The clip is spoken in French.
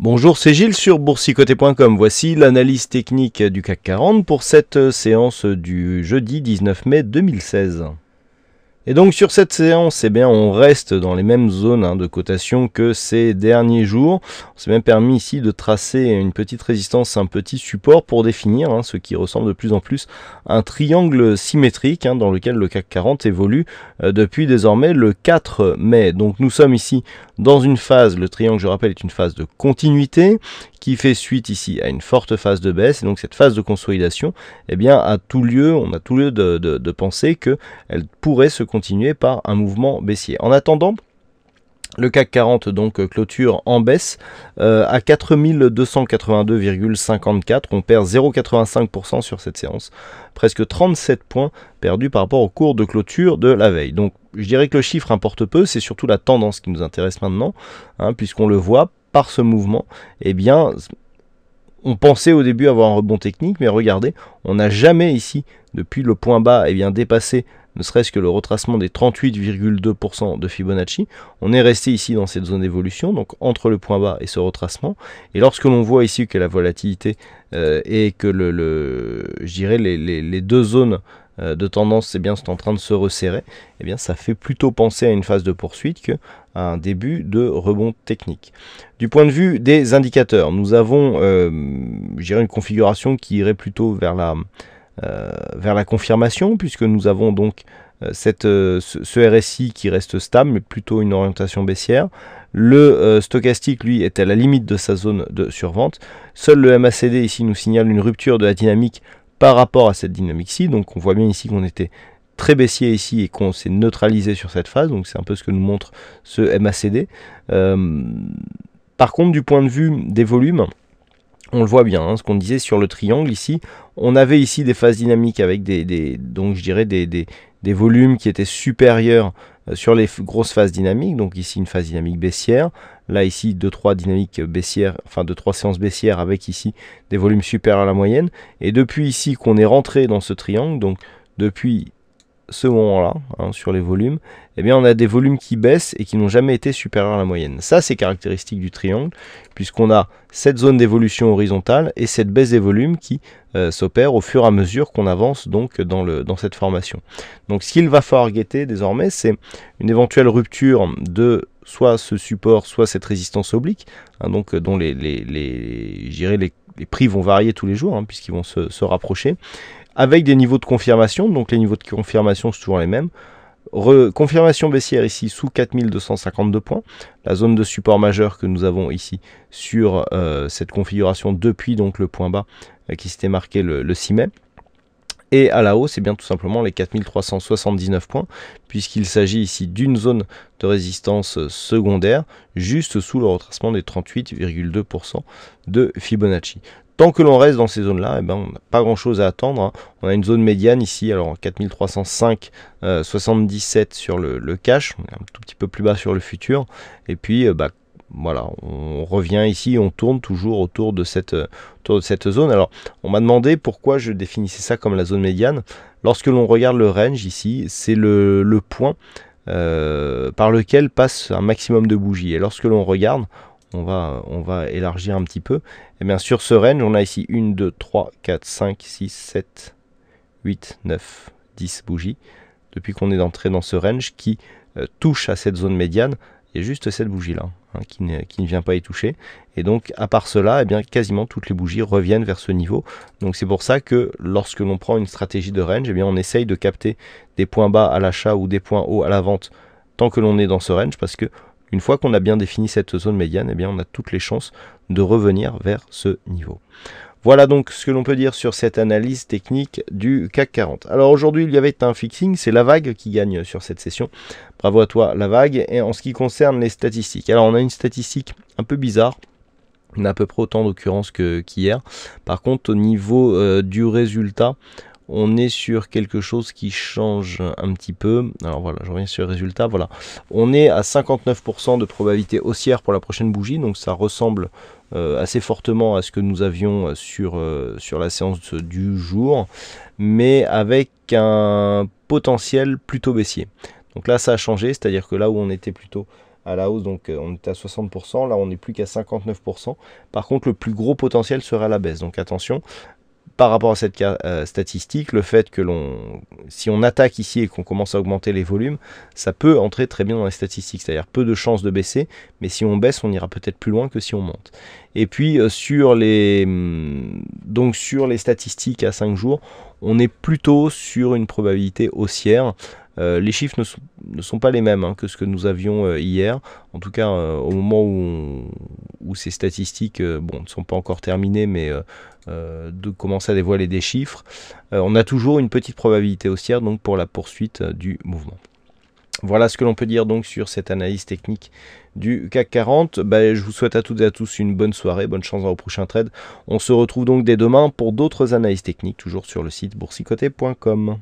Bonjour, c'est Gilles sur boursicoté.com. Voici l'analyse technique du CAC 40 pour cette séance du jeudi 19 mai 2016. Et donc sur cette séance, eh bien, on reste dans les mêmes zones hein, de cotation que ces derniers jours. On s'est même permis ici de tracer une petite résistance, un petit support pour définir hein, ce qui ressemble de plus en plus à un triangle symétrique hein, dans lequel le CAC 40 évolue euh, depuis désormais le 4 mai. Donc nous sommes ici dans une phase, le triangle je rappelle est une phase de continuité qui fait suite ici à une forte phase de baisse. Et donc cette phase de consolidation, eh bien, a tout lieu, on a tout lieu de, de penser qu'elle pourrait se continuer par un mouvement baissier. En attendant, le CAC 40 donc euh, clôture en baisse euh, à 4282,54. On perd 0,85% sur cette séance. Presque 37 points perdus par rapport au cours de clôture de la veille. Donc je dirais que le chiffre importe peu, c'est surtout la tendance qui nous intéresse maintenant, hein, puisqu'on le voit par ce mouvement, eh bien on pensait au début avoir un rebond technique, mais regardez, on n'a jamais ici, depuis le point bas, et eh bien, dépassé ne serait-ce que le retracement des 38,2% de Fibonacci, on est resté ici dans cette zone d'évolution, donc entre le point bas et ce retracement. Et lorsque l'on voit ici que la volatilité et euh, que le, je les, deux zones euh, de tendance eh bien, sont en train de se resserrer, eh bien, ça fait plutôt penser à une phase de poursuite que un début de rebond technique. Du point de vue des indicateurs, nous avons euh, une configuration qui irait plutôt vers la euh, vers la confirmation, puisque nous avons donc euh, euh, ce RSI qui reste stable, mais plutôt une orientation baissière. Le stochastique, lui, est à la limite de sa zone de survente. Seul le MACD ici nous signale une rupture de la dynamique par rapport à cette dynamique-ci. Donc on voit bien ici qu'on était très baissier ici et qu'on s'est neutralisé sur cette phase. Donc c'est un peu ce que nous montre ce MACD. par contre, du point de vue des volumes, on le voit bien, hein, ce qu'on disait sur le triangle ici, on avait ici des phases dynamiques avec des, donc je dirais des, des, volumes qui étaient supérieurs euh, sur les grosses phases dynamiques, donc ici une phase dynamique baissière, là ici deux trois dynamiques baissières, enfin 2 trois séances baissières avec ici des volumes supérieurs à la moyenne, et depuis ici qu'on est rentré dans ce triangle, donc depuis ce moment-là, hein, sur les volumes, eh bien on a des volumes qui baissent et qui n'ont jamais été supérieurs à la moyenne. Ça, c'est caractéristique du triangle, puisqu'on a cette zone d'évolution horizontale et cette baisse des volumes qui euh, s'opère au fur et à mesure qu'on avance donc dans, le, dans cette formation. Donc ce qu'il va falloir guetter désormais, c'est une éventuelle rupture de soit ce support, soit cette résistance oblique, hein, donc euh, dont les, les, les les prix vont varier tous les jours, hein, puisqu'ils vont se, rapprocher, avec des niveaux de confirmation, donc les niveaux de confirmation sont toujours les mêmes. Re, confirmation baissière ici sous 4252 points, la zone de support majeur que nous avons ici sur euh, cette configuration depuis donc le point bas euh, qui s'était marqué le, le 6 mai et à la hausse, c'est bien tout simplement les 4379 points, puisqu'il s'agit ici d'une zone de résistance secondaire, juste sous le retracement des 38,2% de Fibonacci. Tant que l'on reste dans ces zones-là, eh ben, on n'a pas grand-chose à attendre. Hein. On a une zone médiane ici, alors 4305,77 euh, sur le, cash, un tout petit peu plus bas sur le futur. Et puis, euh, bah, voilà, on revient ici, on tourne toujours autour de cette, de cette zone. Alors, on m'a demandé pourquoi je définissais ça comme la zone médiane. Lorsque l'on regarde le range ici, c'est le, point euh, par lequel passe un maximum de bougies. Et lorsque l'on regarde, on va, on va élargir un petit peu. Et eh bien sur ce range, on a ici 1, 2, 3, 4, 5, 6, 7, 8, 9, 10 bougies. Depuis qu'on est entré dans ce range qui euh, touche à cette zone médiane, il y a juste cette bougie là. Hein, qui, ne, vient pas y toucher. Et donc, à part cela, eh bien, quasiment toutes les bougies reviennent vers ce niveau. Donc, c'est pour ça que lorsque l'on prend une stratégie de range, eh bien, on essaye de capter des points bas à l'achat ou des points hauts à la vente tant que l'on est dans ce range, parce que une fois qu'on a bien défini cette zone médiane, eh bien, on a toutes les chances de revenir vers ce niveau. Voilà donc ce que l'on peut dire sur cette analyse technique du CAC 40. Alors aujourd'hui, il y avait un fixing, c'est la vague qui gagne sur cette session. Bravo à toi, la vague. Et en ce qui concerne les statistiques, alors on a une statistique un peu bizarre. On a à peu près autant d'occurrences qu'hier. Par contre, au niveau euh, du résultat, on est sur quelque chose qui change un petit peu. Alors voilà, je reviens sur le résultat. Voilà, on est à 59% de probabilité haussière pour la prochaine bougie, donc ça ressemble euh, assez fortement à ce que nous avions euh, sur, euh, sur la séance du jour, mais avec un potentiel plutôt baissier. Donc là, ça a changé, c'est-à-dire que là où on était plutôt à la hausse, donc on était à 60%, là on n'est plus qu'à 59%. Par contre, le plus gros potentiel sera à la baisse, donc attention, par rapport à cette euh, statistique, le fait que l'on, si on attaque ici et qu'on commence à augmenter les volumes, ça peut entrer très bien dans les statistiques, c'est-à-dire peu de chances de baisser, mais si on baisse, on ira peut-être plus loin que si on monte. Et puis euh, sur les, hmm, donc sur les statistiques à 5 jours, on est plutôt sur une probabilité haussière. Euh, les chiffres ne sont, pas les mêmes hein, que ce que nous avions euh, hier. En tout cas, euh, au moment où, ces statistiques ne sont pas encore terminées, mais de commencer à dévoiler des chiffres, on a toujours une petite probabilité haussière donc, pour la poursuite du mouvement. Voilà ce que l'on peut dire donc sur cette analyse technique du CAC 40. Bah, je vous souhaite à toutes et à tous une bonne soirée, bonne chance dans vos prochains trades. On se retrouve donc dès demain pour d'autres analyses techniques, toujours sur le site boursicoté.com.